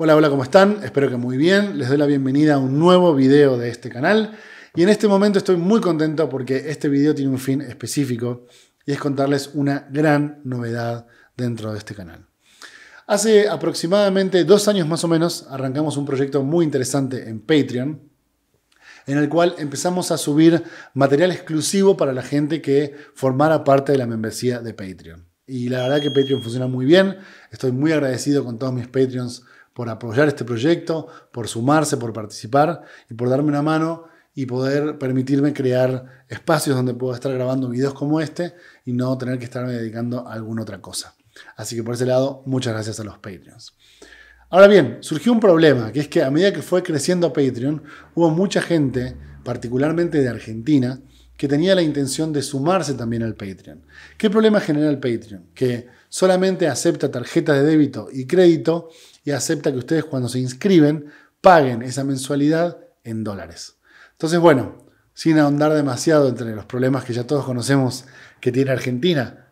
Hola, hola, ¿cómo están? Espero que muy bien. Les doy la bienvenida a un nuevo video de este canal. Y en este momento estoy muy contento porque este video tiene un fin específico y es contarles una gran novedad dentro de este canal. Hace aproximadamente dos años más o menos arrancamos un proyecto muy interesante en Patreon en el cual empezamos a subir material exclusivo para la gente que formara parte de la membresía de Patreon. Y la verdad que Patreon funciona muy bien. Estoy muy agradecido con todos mis Patreons por apoyar este proyecto, por sumarse, por participar y por darme una mano y poder permitirme crear espacios donde pueda estar grabando videos como este y no tener que estarme dedicando a alguna otra cosa. Así que por ese lado, muchas gracias a los Patreons. Ahora bien, surgió un problema, que es que a medida que fue creciendo Patreon, hubo mucha gente, particularmente de Argentina, que tenía la intención de sumarse también al Patreon. ¿Qué problema genera el Patreon? Que solamente acepta tarjetas de débito y crédito y acepta que ustedes cuando se inscriben paguen esa mensualidad en dólares. Entonces, bueno, sin ahondar demasiado entre los problemas que ya todos conocemos que tiene Argentina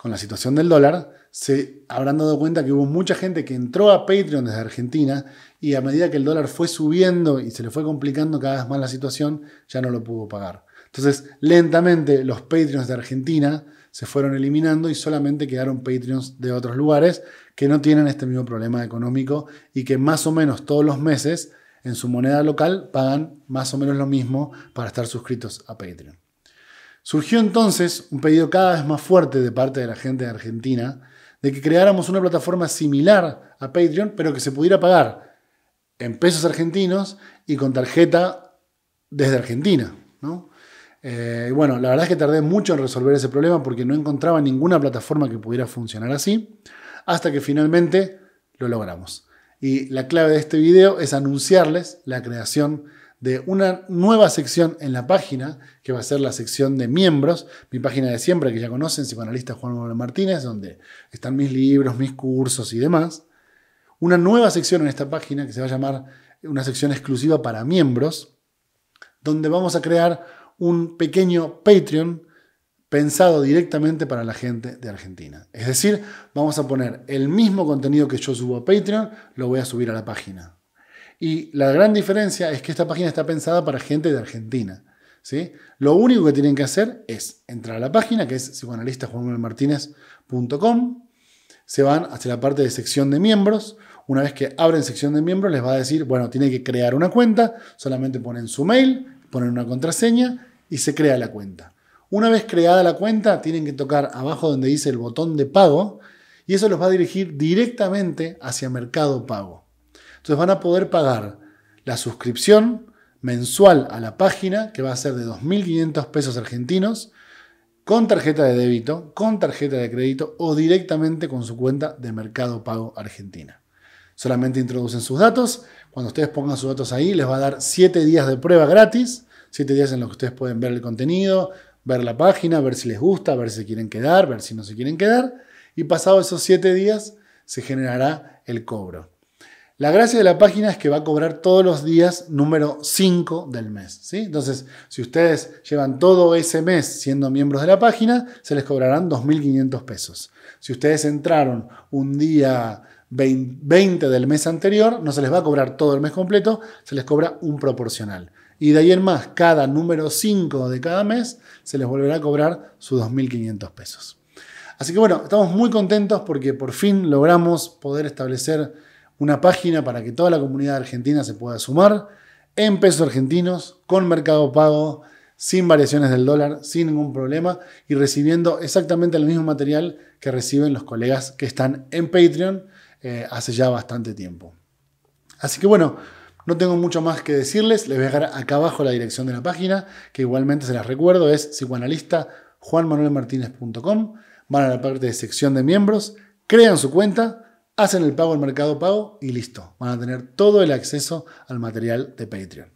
con la situación del dólar, se habrán dado cuenta que hubo mucha gente que entró a Patreon desde Argentina y a medida que el dólar fue subiendo y se le fue complicando cada vez más la situación, ya no lo pudo pagar. Entonces, lentamente los Patreons de Argentina se fueron eliminando y solamente quedaron Patreons de otros lugares que no tienen este mismo problema económico y que más o menos todos los meses en su moneda local pagan más o menos lo mismo para estar suscritos a Patreon. Surgió entonces un pedido cada vez más fuerte de parte de la gente de Argentina de que creáramos una plataforma similar a Patreon, pero que se pudiera pagar en pesos argentinos y con tarjeta desde Argentina. ¿no? Eh, bueno, la verdad es que tardé mucho en resolver ese problema porque no encontraba ninguna plataforma que pudiera funcionar así, hasta que finalmente lo logramos. Y la clave de este video es anunciarles la creación de una nueva sección en la página, que va a ser la sección de miembros, mi página de siempre que ya conocen, psicoanalista Juan Manuel Martínez, donde están mis libros, mis cursos y demás. Una nueva sección en esta página que se va a llamar una sección exclusiva para miembros, donde vamos a crear un pequeño Patreon pensado directamente para la gente de Argentina. Es decir, vamos a poner el mismo contenido que yo subo a Patreon, lo voy a subir a la página. Y la gran diferencia es que esta página está pensada para gente de Argentina. ¿sí? Lo único que tienen que hacer es entrar a la página, que es psicoanalistajuanmartínez.com, se van hacia la parte de sección de miembros, una vez que abren sección de miembros, les va a decir, bueno, tienen que crear una cuenta, solamente ponen su mail, ponen una contraseña y se crea la cuenta. Una vez creada la cuenta, tienen que tocar abajo donde dice el botón de pago y eso los va a dirigir directamente hacia Mercado Pago. Entonces van a poder pagar la suscripción mensual a la página, que va a ser de 2.500 pesos argentinos, con tarjeta de débito, con tarjeta de crédito o directamente con su cuenta de Mercado Pago Argentina. Solamente introducen sus datos. Cuando ustedes pongan sus datos ahí, les va a dar 7 días de prueba gratis Siete días en los que ustedes pueden ver el contenido, ver la página, ver si les gusta, ver si quieren quedar, ver si no se quieren quedar. Y pasado esos siete días se generará el cobro. La gracia de la página es que va a cobrar todos los días número 5 del mes. Entonces, si ustedes llevan todo ese mes siendo miembros de la página, se les cobrarán 2.500 pesos. Si ustedes entraron un día 20 del mes anterior, no se les va a cobrar todo el mes completo, se les cobra un proporcional. Y de ahí en más, cada número 5 de cada mes se les volverá a cobrar sus 2.500 pesos. Así que bueno, estamos muy contentos porque por fin logramos poder establecer una página para que toda la comunidad argentina se pueda sumar en pesos argentinos, con mercado pago, sin variaciones del dólar, sin ningún problema y recibiendo exactamente el mismo material que reciben los colegas que están en Patreon eh, hace ya bastante tiempo. Así que bueno, no tengo mucho más que decirles, les voy a dejar acá abajo la dirección de la página, que igualmente se las recuerdo, es psicoanalista Van a la parte de sección de miembros, crean su cuenta, hacen el pago al mercado pago y listo. Van a tener todo el acceso al material de Patreon.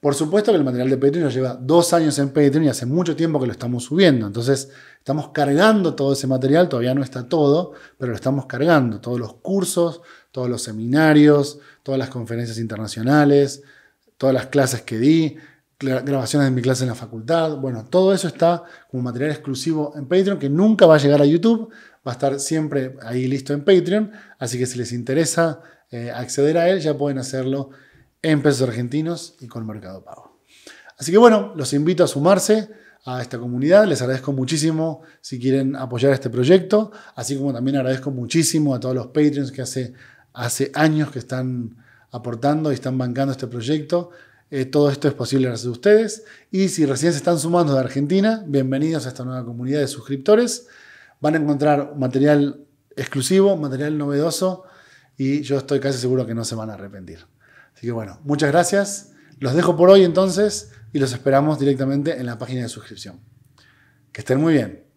Por supuesto que el material de Patreon ya lleva dos años en Patreon y hace mucho tiempo que lo estamos subiendo. Entonces estamos cargando todo ese material, todavía no está todo, pero lo estamos cargando. Todos los cursos, todos los seminarios, todas las conferencias internacionales, todas las clases que di, grabaciones de mi clase en la facultad. Bueno, todo eso está como material exclusivo en Patreon que nunca va a llegar a YouTube, va a estar siempre ahí listo en Patreon, así que si les interesa eh, acceder a él ya pueden hacerlo en pesos argentinos y con Mercado Pago. Así que bueno, los invito a sumarse a esta comunidad, les agradezco muchísimo si quieren apoyar este proyecto, así como también agradezco muchísimo a todos los Patreons que hace hace años que están aportando y están bancando este proyecto. Eh, todo esto es posible gracias a ustedes. Y si recién se están sumando de Argentina, bienvenidos a esta nueva comunidad de suscriptores. Van a encontrar material exclusivo, material novedoso y yo estoy casi seguro que no se van a arrepentir. Así que bueno, muchas gracias. Los dejo por hoy entonces y los esperamos directamente en la página de suscripción. Que estén muy bien.